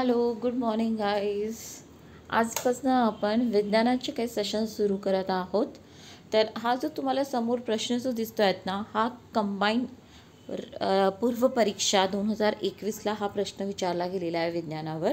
Hello good morning guys आजपासून आपण विज्ञानाचे काही सेशन सुरू करत आहोत तर हा जो तुम्हाला समोर प्रश्न जो दिसतो आहेत ना हा कंबाईन परीक्षा दोन हजार एकवीसला हा प्रश्न विचारला गेलेला आहे विज्ञानावर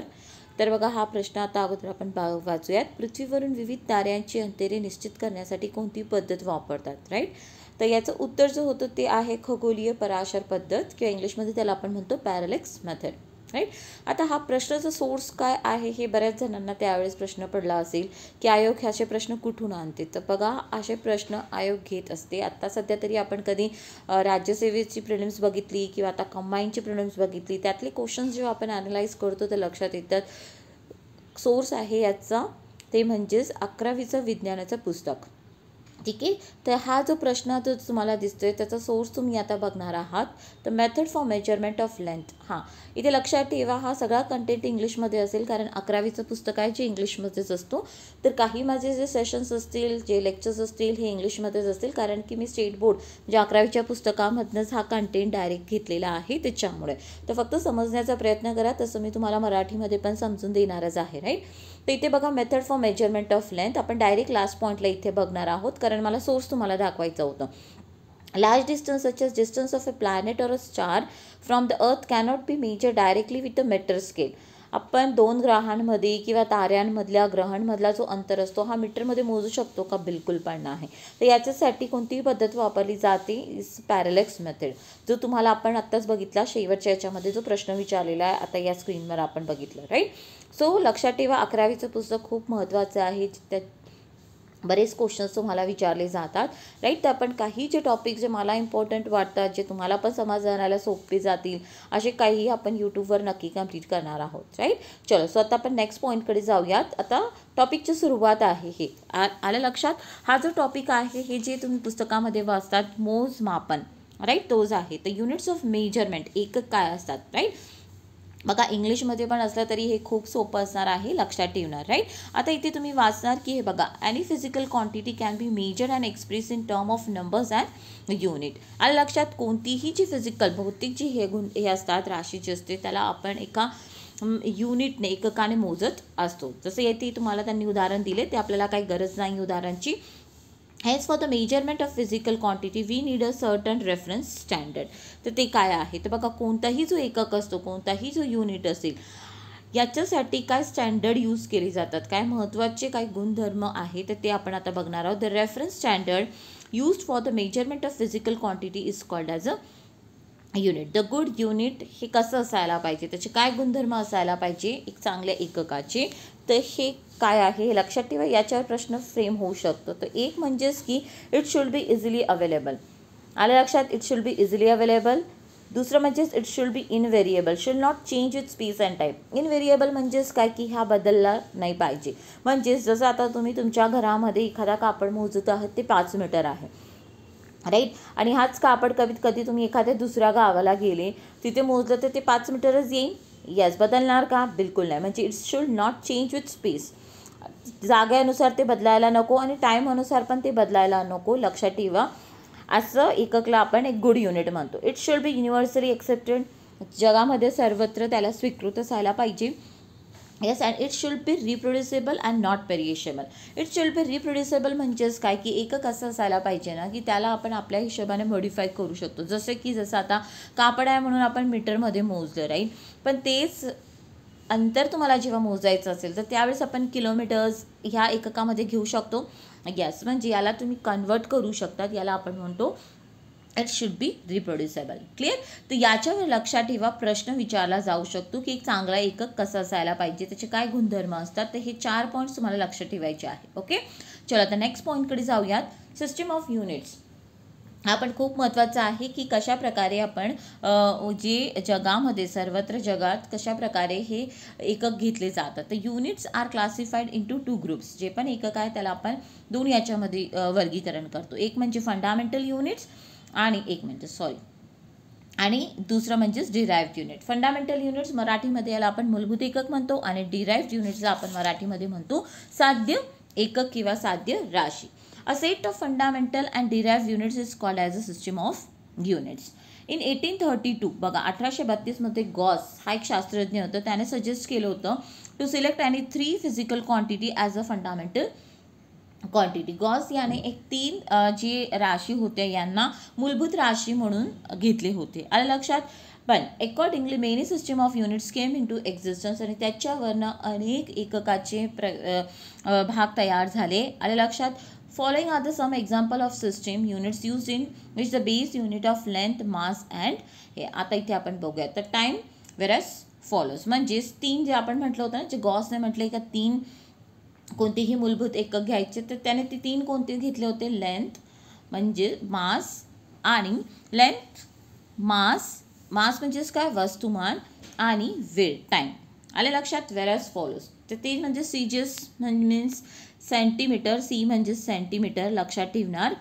तर बघा हा प्रश्न आता अगोदर आपण बा वाचूयात पृथ्वीवरून विविध ताऱ्यांची अंतरे निश्चित करण्यासाठी कोणती पद्धत वापरतात राईट तर याचं उत्तर जो होतं ते आहे खगोलीय पराशर पद्धत किंवा इंग्लिशमध्ये त्याला आपण म्हणतो पॅरलेक्स मेथड राईट आता हा प्रश्नाचा सोर्स काय आहे हे बऱ्याच जणांना त्यावेळेस प्रश्न पडला असेल की आयोग असे प्रश्न कुठून आणते तर बघा असे प्रश्न आयोग घेत असते आत्ता सध्या तरी आपण कधी राज्यसेवेची प्रिलिम्स बघितली किंवा आता कंबाईनची प्रिलिम्स बघितली त्यातले क्वेश्चन्स जेव्हा आपण ॲनालाइज करतो तर लक्षात येतात सोर्स आहे याचा ते म्हणजेच अकरावीचं विज्ञानाचं पुस्तक ठीक आहे तर हा जो प्रश्न जो तुम्हाला दिसतोय त्याचा सोर्स तुम्ही आता बघणार आहात तर method for measurement of length हां इथे लक्षात ठेवा हा सगळा कंटेंट इंग्लिशमध्ये असेल कारण अकरावीचं पुस्तक आहे जे इंग्लिशमध्येच असतो तर काही माझे जे सेशन्स असतील जे लेक्चर्स असतील हे इंग्लिशमध्येच असतील कारण की मी स्टेट बोर्ड म्हणजे अकरावीच्या पुस्तकामधनंच हा कंटेंट डायरेक्ट घेतलेला आहे त्याच्यामुळे तर फक्त समजण्याचा प्रयत्न करा तसं मी तुम्हाला मराठीमध्ये पण समजून देणारच आहे राईट तर इथे बघा method for measurement of length आपण डायरेक्ट लास्ट पॉईंटला इथे बघणार आहोत कारण मला सोर्स तुम्हाला दाखवायचं होतं Large distance such as distance of a planet or a star from the earth cannot be measured directly with the meter scale आपण दोन ग्रहांमध्ये किंवा ताऱ्यांमधल्या ग्रहांमधला जो अंतर असतो हा मीटरमध्ये मोजू शकतो का बिलकुल पण नाही तर याच्यासाठी कोणतीही पद्धत वापरली जाते इज पॅरेलेक्स मेथड जो तुम्हाला आपण आत्ताच बघितला शेवटच्या याच्यामध्ये जो प्रश्न विचारलेला आहे आता या स्क्रीनवर आपण बघितलं राईट सो लक्षात ठेवा अकरावीचं पुस्तक खूप महत्त्वाचं आहे त्या बरेच क्वेश्चन्स तुम्हाला विचारले जातात राईट तर आपण काही जे टॉपिक जे मला इम्पॉर्टंट वाटतात जे तुम्हाला पण समजणाऱ्याला सोपे जातील असे काही आपण यूट्यूबवर नक्की कम्प्लीट करणार आहोत राईट चलो सो आता आपण नेक्स्ट पॉईंटकडे जाऊयात आता टॉपिकची सुरुवात आहे हे आलं लक्षात हा जो टॉपिक आहे हे जे तुम्ही पुस्तकामध्ये वाचतात मोजमापन राईट तोच आहे तर युनिट्स ऑफ मेजरमेंट एकक काय असतात राईट बघा इंग्लिशमध्ये पण असलं तरी हे खूप सोपं असणार आहे लक्षात ठेवणार राईट आता इथे तुम्ही वाचणार की हे बघा any physical quantity can be measure and express in term of numbers and unit आणि लक्षात कोणतीही जी फिजिकल भौतिक जी हे गुण हे असतात राशी जी असते त्याला आपण एका युनिटने एककाने मोजत असतो जसं येते तुम्हाला त्यांनी उदाहरण दिले ते आपल्याला काही गरज नाही उदाहरणची hence for the measurement of physical quantity we need a certain reference standard तर ते काय आहे तर बघा कोणताही जो एकक असतो कोणताही जो युनिट असेल याच्यासाठी काय स्टँडर्ड यूज केले जातात काय महत्त्वाचे काय गुणधर्म आहे तर ते आपण आता बघणार आहोत the reference standard use for the measurement of physical quantity is called as a unit the good unit हे कसं असायला पाहिजे त्याचे काय गुणधर्म असायला पाहिजे एक चांगल्या एककाचे तर हे काय आहे हे लक्षात ठेवा याच्यावर प्रश्न फ्रेम होऊ शकतो तर एक म्हणजेच की it should be easily available आलं लक्षात it should be easily available दुसरं म्हणजेच it should be invariable should not change with space and type invariable म्हणजेच काय की हा बदलला नाही पाहिजे म्हणजेच जसं आता तुम्ही तुमच्या घरामध्ये एखादा कापड मोजत आहात ते पाच मीटर आहे राईट आणि हाच कापड कवीत कधी तुम्ही एखाद्या दुसऱ्या गावाला गेले तिथे मोजलं तर ते पाच मीटरच येईल येस बदलणार का बिलकुल नाही म्हणजे it's should not change with space जागेनुसार ते बदलायला नको आणि टाईम अनुसार पण ते बदलायला नको लक्षात ठेवा असं एककला आपण एक गुड युनिट म्हणतो it should be universally accepted जगामध्ये सर्वत्र त्याला स्वीकृत असायला पाहिजे yes and it should be reproducible and not perishable it should be reproducible म्हणजेच काय की एकक असं असायला पाहिजे ना की त्याला आपण आपल्या हिशोबाने मॉडिफाय करू शकतो जसं की जसं आता कापड आहे म्हणून आपण मीटरमध्ये मोजलं राईट पण तेच अंतर तुम्हाला जेव्हा मोजायचं असेल तर त्यावेळेस आपण किलोमीटर्स ह्या एककामध्ये घेऊ शकतो गॅस म्हणजे याला तुम्ही कन्वर्ट करू शकतात याला आपण म्हणतो it should be reproducible clear तर याच्यावर लक्षात ठेवा प्रश्न विचारला जाऊ शकतो की एक चांगला एकक कसा असायला पाहिजे त्याचे काय गुणधर्म असतात तर हे चार पॉईंट्स तुम्हाला लक्षात ठेवायचे आहे ओके चला आता नेक्स्ट पॉईंटकडे जाऊयात सिस्टीम ऑफ युनिट्स हा पण खूप महत्त्वाचा आहे की कशा प्रकारे आपण जे जगामध्ये सर्वत्र जगात कशा प्रकारे हे एकक घेतले जातात तर units are classified into two groups जे पण एकक आहे त्याला आपण दोन याच्यामध्ये वर्गीकरण करतो एक म्हणजे फंडामेंटल युनिट्स आणि एक म्हणजे सॉरी आणि दुसरं म्हणजेच डिरायव्ह युनिट फंडामेंटल युनिट्स मराठीमध्ये याला आपण मूलभूत एकक म्हणतो आणि डिरायव्ह युनिट्सला आपण मराठीमध्ये म्हणतो साध्य एकक किंवा साध्य राशी A set of fundamental and derived units is called as a system of units. In eighteen thirty two बघा अठराशे बत्तीसमध्ये गॉस हा एक शास्त्रज्ञ होता त्याने सजेस्ट केलं होतं टू सिलेक्ट आणि three physical quantity as a fundamental quantity Gauss याने एक तीन जी राशी होते यांना मूलभूत राशी म्हणून घेतले होते आणि लक्षात पण accordingly many system of units came into existence आणि त्याच्यावरनं अनेक एककाचे प्र भाग तयार झाले आणि लक्षात following are the some example of system units used in which the base unit of length, mass and हे आता इथे आपण बघूया तर टाईम वेरस फॉलोज म्हणजेच तीन जे आपण म्हटलं होतं ना जे गॉसने म्हटले का तीन कोणतेही मूलभूत एकक घ्यायचे तर त्याने ते तीन कोणते घेतले होते लेंथ म्हणजे मास आणि लेंथ मास मास म्हणजेच काय वस्तुमान आणि वेळ टाईम आले लक्षात वेरस फॉलोज तर ते म्हणजे म्हणजे मीन्स सेंटीमीटर सी म्हणजे सेंटीमीटर लक्षात ठेवणार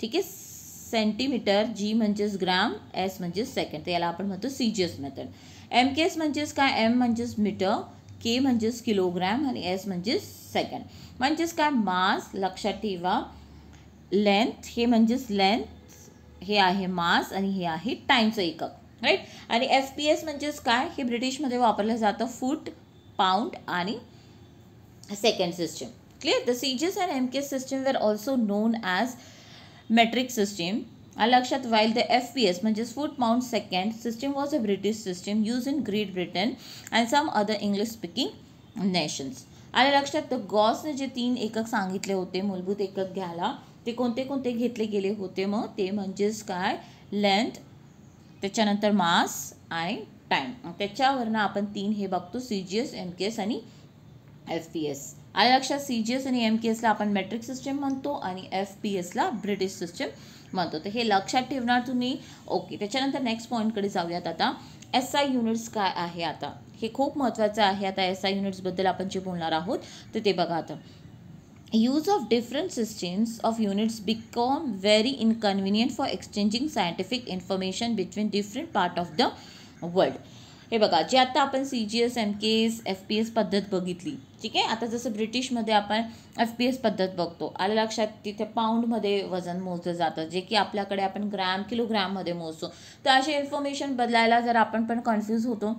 ठीक आहे सेंटीमीटर जी म्हणजेच ग्राम एस म्हणजेच सेकंड तर याला आपण म्हणतो C G S method M K S म्हणजेच काय एम म्हणजेच मीटर के म्हणजेच किलोग्रॅम आणि एस म्हणजेच सेकंड म्हणजेच काय मास लक्षात ठेवा लेंथ हे म्हणजेच लेंथ हे आहे मास आणि हे आहे टाईमचं एकक राईट आणि एफ पी एस म्हणजेच काय हे ब्रिटिशमध्ये वापरलं जातं फूट पाऊंड आणि second system. Clear? The CGS and MKS system were also known as metric system. लक्षात while the FPS म्हणजेच foot pound second system was a British system use in Great Britain and some other English speaking nations आणि लक्षात तर गॉसने जे तीन एकक सांगितले होते मूलभूत एकक घ्यायला ते कोणते कोणते घेतले गेले होते मग ते म्हणजेच काय लेंथ त्याच्यानंतर मास आणि टाईम त्याच्यावरनं आपण तीन हे बघतो C G S M K S आणि एफ पी एस आणि लक्षात सी जी एस आणि एम के एसला आपण मेट्रिक सिस्टम म्हणतो आणि एफ पी एसला ब्रिटिश सिस्टम म्हणतो तर हे लक्षात ठेवणार तुम्ही ओके त्याच्यानंतर नेक्स्ट पॉईंटकडे जाऊयात आता एस आय युनिट्स काय आहे आता हे खूप महत्त्वाचं आहे आता एस आय युनिट्सबद्दल आपण जे बोलणार आहोत तर ते बघा आता use of different systems of units become very inconvenient for exchanging scientific information between different part of the world हे बघा जे आता आपण C G S M K S F P S पद्धत बघितली ठीक आहे आता जसं ब्रिटिशमध्ये आपण एफ पी एस पद्धत बघतो आलं लक्षात तिथे पाऊंडमध्ये वजन मोजलं जातं जे की आपल्याकडे आपण ग्रॅम किलोग्रॅममध्ये मोजतो तर अशी इन्फॉर्मेशन बदलायला जर आपण पण कन्फ्यूज होतो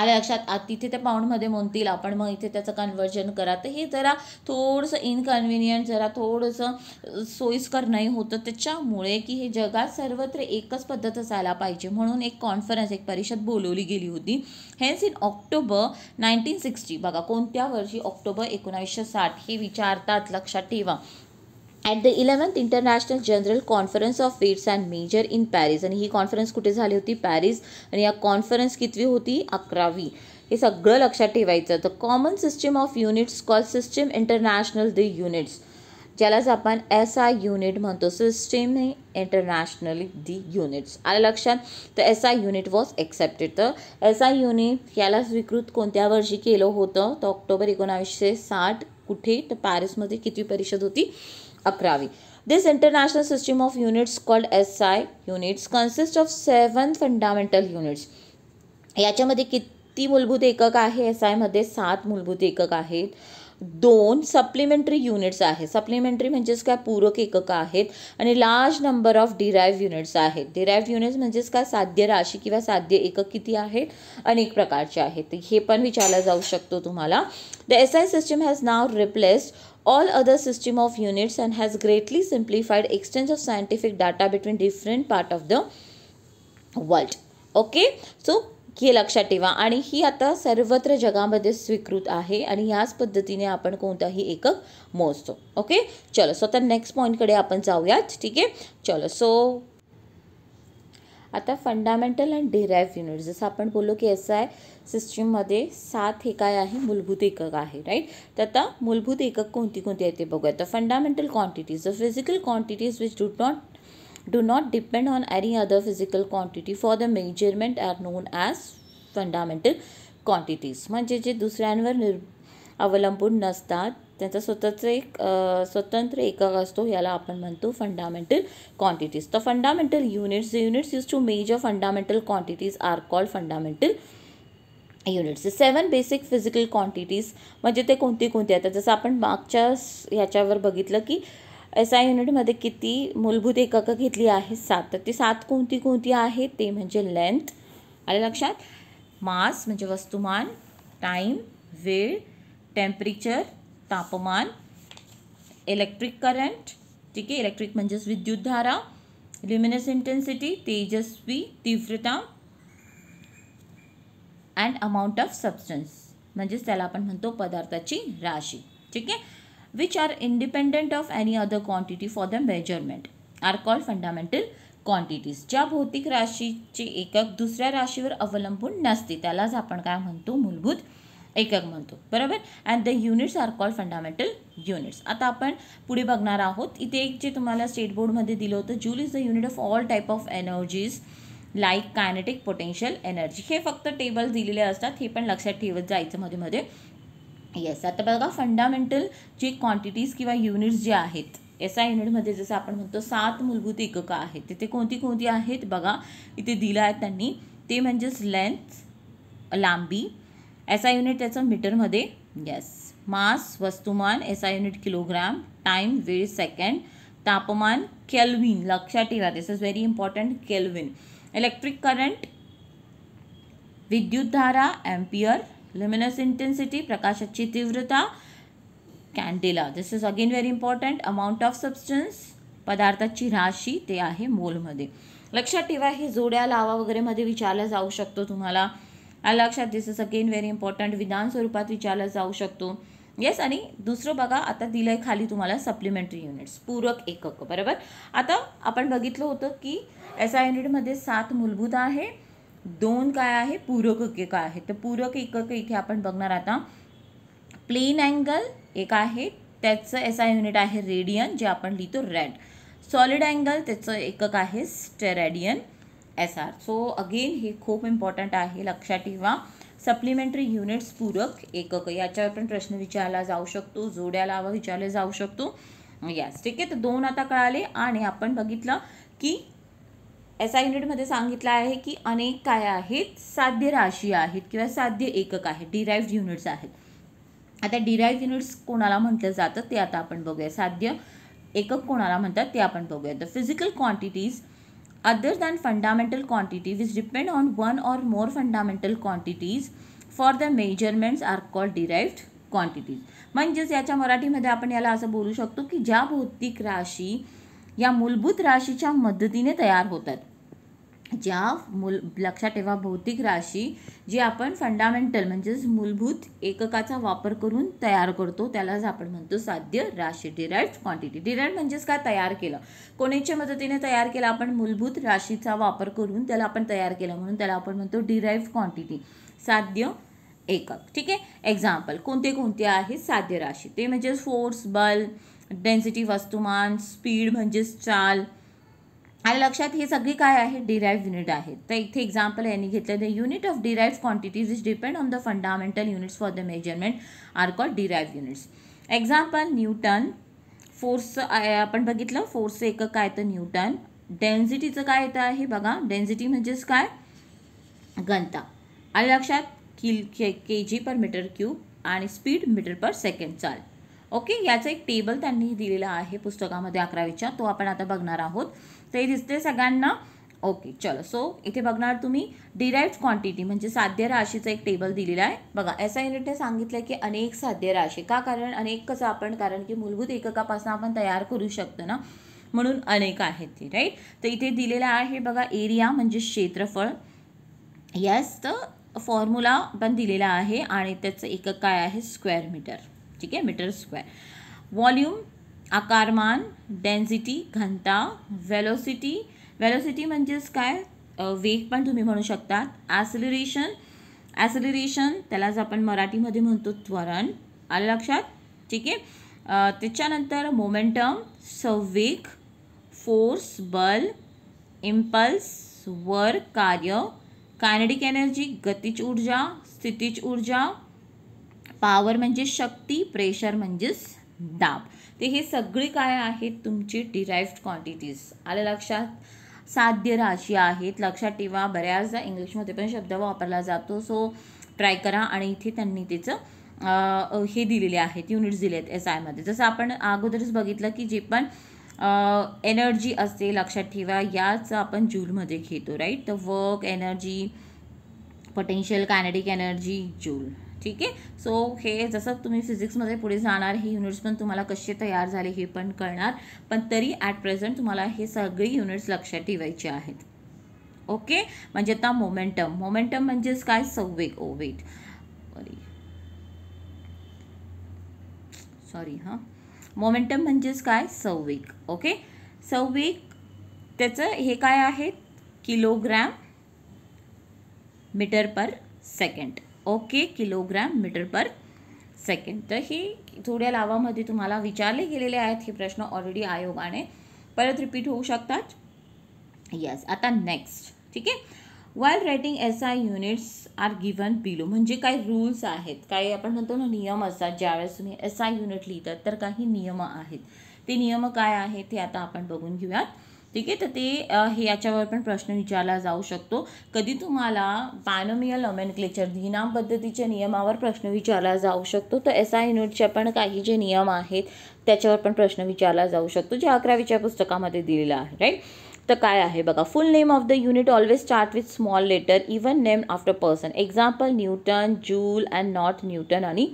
आल्या लक्षात तिथे ते पाऊंडमध्ये म्हणतील आपण मग इथे त्याचं कन्वर्जन करा तर हे जरा थोडंसं इनकन्व्हिनियंट जरा थोडंसं सोयीस्कर नाही होतं त्याच्यामुळे की हे जगात सर्वत्र एकच पद्धत असायला पाहिजे म्हणून एक कॉन्फरन्स एक परिषद बोलवली गेली होती hence in October nineteen sixty बघा कोणत्या वर्षी ऑक्टोबर एकोणावीसशे साठ हे विचारतात लक्षात ठेवा at the eleventh international general conference of weights and measure in Paris आणि ही कॉन्फरन्स कुठे झाली होती पॅरिस आणि या कॉन्फरन्स कितवी होती अकरावी हे सगळं लक्षात ठेवायचं the common system of units call system international the units ज्यालाच आपण एस आय युनिट म्हणतो सिस्टीम हे इंटरनॅशनली द युनिट्स आलं लक्षात तर S I unit was accepted तर एस आय युनिट याला स्वीकृत कोणत्या वर्षी केलं होतं तर ऑक्टोबर एकोणावीसशे साठ कुठे तर पॅरिसमध्ये किती परिषद होती अकरावी this international system of units called S I units consist of seven fundamental units याच्यामध्ये किती मूलभूत एकक आहे एस आय मध्ये सात मूलभूत एकक आहेत दोन सप्लिमेंटरी युनिट्स आहेत सप्लिमेंटरी म्हणजेच काय पूरक एकक आहेत आणि large number of derive units आहेत डिरायव्ह युनिट्स म्हणजेच काय साध्य राशी किंवा साध्य एकक किती आहेत अनेक प्रकारचे आहेत हे पण विचारलं जाऊ शकतो तुम्हाला the S I system has now replaced all other system of units and has greatly simplified exchange of scientific data between different part of the world okay so हे लक्षात ठेवा आणि ही आता सर्वत्र जगामध्ये स्वीकृत आहे आणि याच पद्धतीने आपण कोणताही एकक मोजतो ओके चलो सो आता नेक्स्ट पॉईंटकडे आपण जाऊयात ठीक आहे चलो सो आता फंडामेंटल अँड डिरायव्ह युनिट जसं आपण बोललो की एस आय सिस्टीममध्ये सात हे काय आहे मूलभूत एकक आहे राईट तर आता मूलभूत एकक कोणती कोणती आहे ते बघूया तर fundamental quantities the physical quantities which do not do not depend on any other physical quantity for the measurement are known as fundamental quantities म्हणजे जे दुसऱ्यांवर निर् अवलंबून नसतात त्यांचा स्वतःचं एक स्वतंत्र एकक असतो याला आपण म्हणतो फंडामेंटल क्वांटिटीज तर fundamental units units use to measure fundamental quantities are called fundamental units seven basic physical quantities म्हणजे ते कोणती कोणती आहेत जसं आपण मागच्या ह्याच्यावर बघितलं की एस आय युनिटमध्ये किती मूलभूत एककं घेतली आहे सात तर ती सात कोणती कोणती आहे ते म्हणजे लेंथ आले लक्षात मास म्हणजे वस्तुमान टाईम वेळ टेम्परेचर तापमान इलेक्ट्रिक करंट ठीक आहे इलेक्ट्रिक म्हणजेच विद्युतधारा ल्युमिनस इंटेन्सिटी तेजस्वी तीव्रता अँड अमाऊंट ऑफ सबस्टन्स म्हणजेच त्याला आपण म्हणतो पदार्थाची राशी ठीक आहे which are independent of any other quantity for the measurement are called fundamental quantities ज्या भौतिक राशीचे एकक दुसऱ्या राशीवर अवलंबून नसते त्यालाच आपण काय म्हणतो मूलभूत एकक म्हणतो बरोबर and the units are called fundamental units आता आपण पुढे बघणार आहोत इथे एक जे तुम्हाला स्टेट बोर्डमध्ये दिलं होतं joule is the unit of all type of energies like kinetic potential energy हे फक्त टेबल दिलेले असतात हे पण लक्षात ठेवत जायचं मध्ये मध्ये येस आता बघा फंडामेंटल जे क्वांटिटीज कि युनिट्स जे हैं एस आय युनिटमध्ये जसं आपण म्हणतो सात मूलभूत एककं है तिथे कोणती कोणती आहेत बघा इथे ते मजेस लेंथ लांबी एस आय युनिट मीटर मधे यस मास वस्तुमान S I unit kilogram time वेळ सेकेंड तापमान केल्विन लक्षा ठेवा this is very important kelvin electric current विद्युतधारा एम्पियर ल्युमिनस इंटेन्सिटी प्रकाशाची तीव्रता candela this is again very important amount of substance पदार्थाची राशी ते आहे मोलमध्ये लक्षात ठेवा हे जोड्या लावा वगैरेमध्ये विचारला जाऊ शकतो तुम्हाला लक्षात this is again very important विधान स्वरूपात विचारला जाऊ शकतो येस आणि दुसरं बघा आता दिलं आहे खाली तुम्हाला सप्लिमेंटरी युनिट्स पूरक एकक बरोबर आता आपण बघितलं होतं की एसआय युनिटमध्ये सात मूलभूत आहे दोन काय आहे पूरक एकक आहे तर पूरक एकक इथे आपण बघणार आता प्लेन अँगल एक आहे त्याचं एसा युनिट आहे रेडियन जे आपण लिहितो रेड सॉलिड अँगल त्याचं एकक आहे steradian S R so again हे खूप इम्पॉर्टंट आहे लक्षात ठेवा सप्लिमेंटरी युनिट्स पूरक एकक याच्यावर पण प्रश्न विचारला जाऊ शकतो जोड्या लावा विचारले जाऊ शकतो यास ठीक आहे तर दोन आता कळाले आणि आपण बघितलं की एस आय युनिटमध्ये सांगितलं आहे की अनेक काय आहेत साध्य राशी आहेत किंवा साध्य एकक आहेत डिराईव्ड युनिट्स आहेत आता डिराईव्ह युनिट्स कोणाला म्हटलं जातं ते आता आपण बघूया साध्य एकक कोणाला म्हणतात ते आपण बघूया the physical quantities other than fundamental quantities is depend on one or more fundamental quantities for the measurements are call derive quantities म्हणजेच याच्या मराठीमध्ये आपण याला असं बोलू शकतो की ज्या भौतिक राशी या मूलभूत राशीच्या मदतीने तयार होतात ज्या मूल लक्षात ठेवा भौतिक राशी जी आपण फंडामेंटल म्हणजेच मूलभूत एककाचा वापर करून तयार करतो त्यालाच आपण म्हणतो साध्य राशी डिराईव्ह क्वांटिटी डिराईव्ह म्हणजेच काय तयार केलं कोणीच्या मदतीने तयार केलं आपण मूलभूत राशीचा वापर करून त्याला आपण तयार केलं म्हणून त्याला आपण म्हणतो डिराईव्ह क्वांटिटी साध्य एकक ठीक आहे एक्झाम्पल कोणते कोणते आहेत साध्य राशी ते म्हणजेच फोर्स बल डेन्सिटी वस्तुमान स्पीड म्हणजेच चाल आणि लक्षात हे सगळी काय आहे डिराईव्ह युनिट आहेत तर इथे एक्झाम्पल यांनी घेतलं the unit of derive quantities is depend on the fundamental units for the measurement are call derive units example newton force आपण बघितलं फोर्सचं एकक काय तर न्यूटन डेन्सिटीचं काय येतं आहे बघा डेन्सिटी म्हणजेच काय घनता आणि लक्षात किल K K G per metre cube आणि स्पीड मीटर पर सेकंड चाल ओके याचं एक टेबल त्यांनी दिलेला आहे पुस्तकामध्ये अकरावीच्या तो आपण आता बघणार आहोत ते दिसते सगळ्यांना ओके चलो सो इथे बघणार तुम्ही डिराईव्ड क्वांटिटी म्हणजे साध्य राशीचं एक टेबल दिलेलं आहे बघा एस आय युनिटने सांगितलं की अनेक साध्य राशी का कारण अनेक कसं आपण कारण की मूलभूत एककापासून आपण तयार करू शकतो ना म्हणून अनेक आहेत ते राईट तर इथे दिलेलं आहे बघा एरिया म्हणजे क्षेत्रफळ यास तर फॉर्म्युला पण दिलेला आहे आणि त्याचं एकक काय आहे स्क्वेअर मीटर ठीक आहे मीटर स्क्वेअर वॉल्यूम आकारमान डेन्सिटी घनता वेलोसिटी वेलोसिटी म्हणजेच काय वेग पण तुम्ही म्हणू शकतात ॲसिलरेशन ॲसिलरेशन त्यालाच आपण मराठीमध्ये म्हणतो त्वरण आलं लक्षात ठीक आहे त्याच्यानंतर मोमेंटम संवेग फोर्स बल इम्पल्स वर कार्य कायनेटिक एनर्जी गतिज ऊर्जा स्थितीज ऊर्जा पॉवर म्हणजे शक्ती प्रेशर म्हणजेच दाब ते हे सगळी काय आहेत तुमची डिरायव्ड क्वांटिटीज आलं लक्षात साध्य राशी आहेत लक्षात ठेवा बऱ्याचदा इंग्लिशमध्ये पण शब्द वापरला जातो सो ट्राय करा आणि इथे त्यांनी त्याचं हे दिलेले आहेत युनिट्स दिले आहेत एस आयमध्ये जसं आपण अगोदरच बघितलं की जे पण एनर्जी असते लक्षात ठेवा याच आपण जूलमध्ये घेतो राईट तर work energy potential kinetic energy joule ठीक आहे सो हे जसं तुम्ही फिजिक्समध्ये पुढे जाणार हे युनिट्स पण तुम्हाला कसे तयार झाले हे पण कळणार पण तरी ॲट प्रेझेंट तुम्हाला हे सगळी युनिट्स लक्षात ठेवायचे आहेत ओके म्हणजे आता मोमेंटम मोमेंटम म्हणजेच काय संवेग ओ वेट सॉरी सॉरी हां मोमेंटम म्हणजेच काय संवेग ओके संवेग त्याचं हे काय आहे kilogram metre per second okay kilogram metre per second तर ही थोड्या लावामध्ये तुम्हाला विचारले गेलेले आहेत हे प्रश्न ऑलरेडी आयोगाने परत रिपीट होऊ शकतात येस आता नेक्स्ट ठीक आहे while writing S I units are given below म्हणजे काही रूल्स आहेत काही आपण म्हणतो ना नियम असतात ज्यावेळेस तुम्ही एस आय युनिट लिहितात तर काही नियम आहेत ते नियम काय आहेत ते आता आपण बघून घेऊयात ठीक आहे तर ते हे याच्यावर पण प्रश्न विचारला जाऊ शकतो कधी तुम्हाला पॅनोमियल क्लेचर दिनाम पद्धतीच्या नियमावर प्रश्न विचारला जाऊ शकतो तर एस आय युनिटच्या पण काही जे नियम आहेत त्याच्यावर पण प्रश्न विचारला जाऊ शकतो जे अकरावीच्या पुस्तकामध्ये दिलेला आहे राईट तर काय आहे बघा full name of the unit always start with small letter even name after person example newton joule and not Newton आणि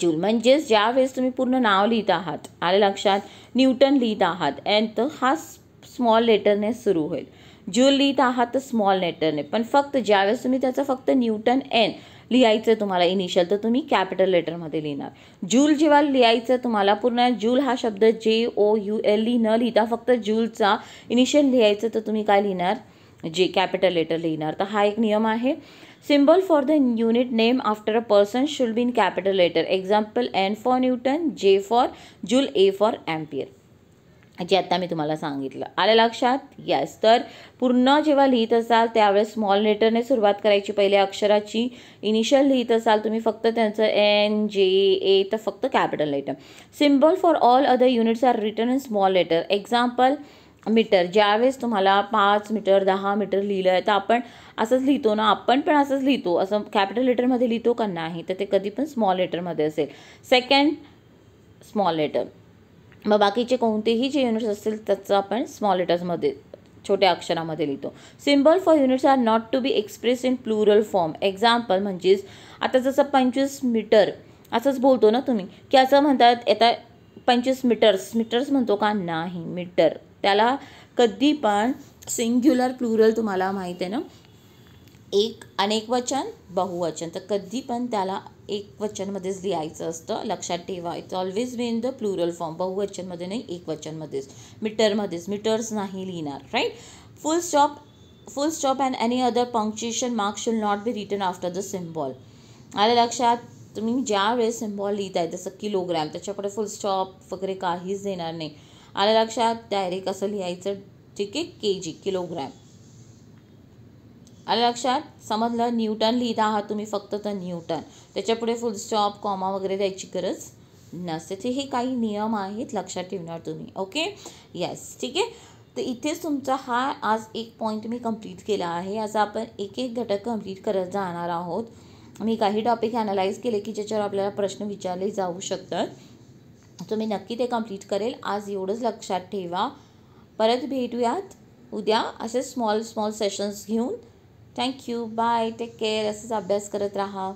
जूल म्हणजेच ज्यावेळेस तुम्ही पूर्ण नाव लिहित आहात आले लक्षात न्यूटन लिहित आहात अँड तर हा स्मॉल लेटरने सुरू होईल ज्यूल लिहित आहात तर स्मॉल लेटरने पण फक्त ज्यावेळेस तुम्ही त्याचं फक्त न्यूटन एन लिहायचं तुम्हाला इनिशियल तर तुम्ही कॅपिटल लेटरमध्ये लिहिणार जूल जेव्हा लिहायचं तुम्हाला पूर्ण जूल हा शब्द जे ओ यू एल ई न लिहिता फक्त जूलचा इनिशियल लिहायचं तर तुम्ही काय लिहिणार जे कॅपिटल लेटर लिहिणार तर हा एक नियम आहे Symbol for the unit name after a person should be in capital letter. Example N for Newton, J for Joule, A for Ampere. जे आत्ता मी तुम्हाला सांगितलं आलं लक्षात यस तर पूर्ण जेव्हा लिहित असाल त्यावेळेस स्मॉल लेटरने सुरुवात करायची पहिल्या अक्षराची इनिशियल लिहित असाल तुम्ही फक्त त्यांचं एन जे ए तर फक्त capital letter symbol for all other units are return in small letter example metre ज्यावेळेस तुम्हाला पाच मीटर दहा मीटर लिहिलं आहे तर आपण असंच लिहितो ना आपण पण असंच लिहितो असं कॅपिटल लेटरमध्ये लिहितो का नाही तर ते कधी पण स्मॉल लेटरमध्ये असेल सेकंड स्मॉल लेटर मग बाकीचे कोणतेही जे युनिट्स असतील त्याचं आपण स्मॉल लेटर्समध्ये छोट्या अक्षरामध्ये लिहितो symbol for units are not to be express in plural form example म्हणजेच आता जसं पंचवीस मीटर असंच बोलतो ना तुम्ही की असं म्हणतात आता पंचवीस मीटर्स मीटर्स म्हणतो का नाही मीटर त्याला कधी पण सिंग्युलर प्लुरल तुम्हाला माहीत आहे ना एक अनेक वचन बहुवचन तर कधी पण त्याला एक वचनमध्येच लिहायचं असतं लक्षात ठेवा it's always be in the plural form बहुवचनमध्ये नाही एक वचनमध्येच मीटरमध्येच मीटर्स नाही लिहिणार right full stop full stop and any other punctuation marks should not be return after the symbol आलं लक्षात तुम्ही ज्या वेळेस सिम्बॉल लिहित आहे जसं किलोग्रॅम त्याच्याकडे फुल स्टॉप वगैरे काहीच देणार नाही आलं लक्षात डायरेक्ट असं लिहायचं ठीक आहे के जी किलोग्रॅम आलं लक्षात समजलं न्यूटन लिहित आहात तुम्ही फक्त तर न्यूटन त्याच्यापुढे फुल स्टॉप कॉमा वगैरे द्यायची गरज नसते ते हे काही नियम आहेत लक्षात ठेवणार तुम्ही ओके येस ठीक आहे तर इथेच तुमचा हा आज एक पॉईंट मी कंप्लीट केला आहे आज आपण एक एक घटक कंप्लीट करत जाणार आहोत मी काही टॉपिक ॲनालाइज केले की ज्याच्यावर आपल्याला प्रश्न विचारले जाऊ शकतात तुम्ही नक्की ते कंप्लीट करेल आज एवढंच लक्षात ठेवा परत भेटूयात उद्या असे स्मॉल स्मॉल सेशन्स घेऊन थँक्यू बाय टेक केअर असंच अभ्यास करत राहा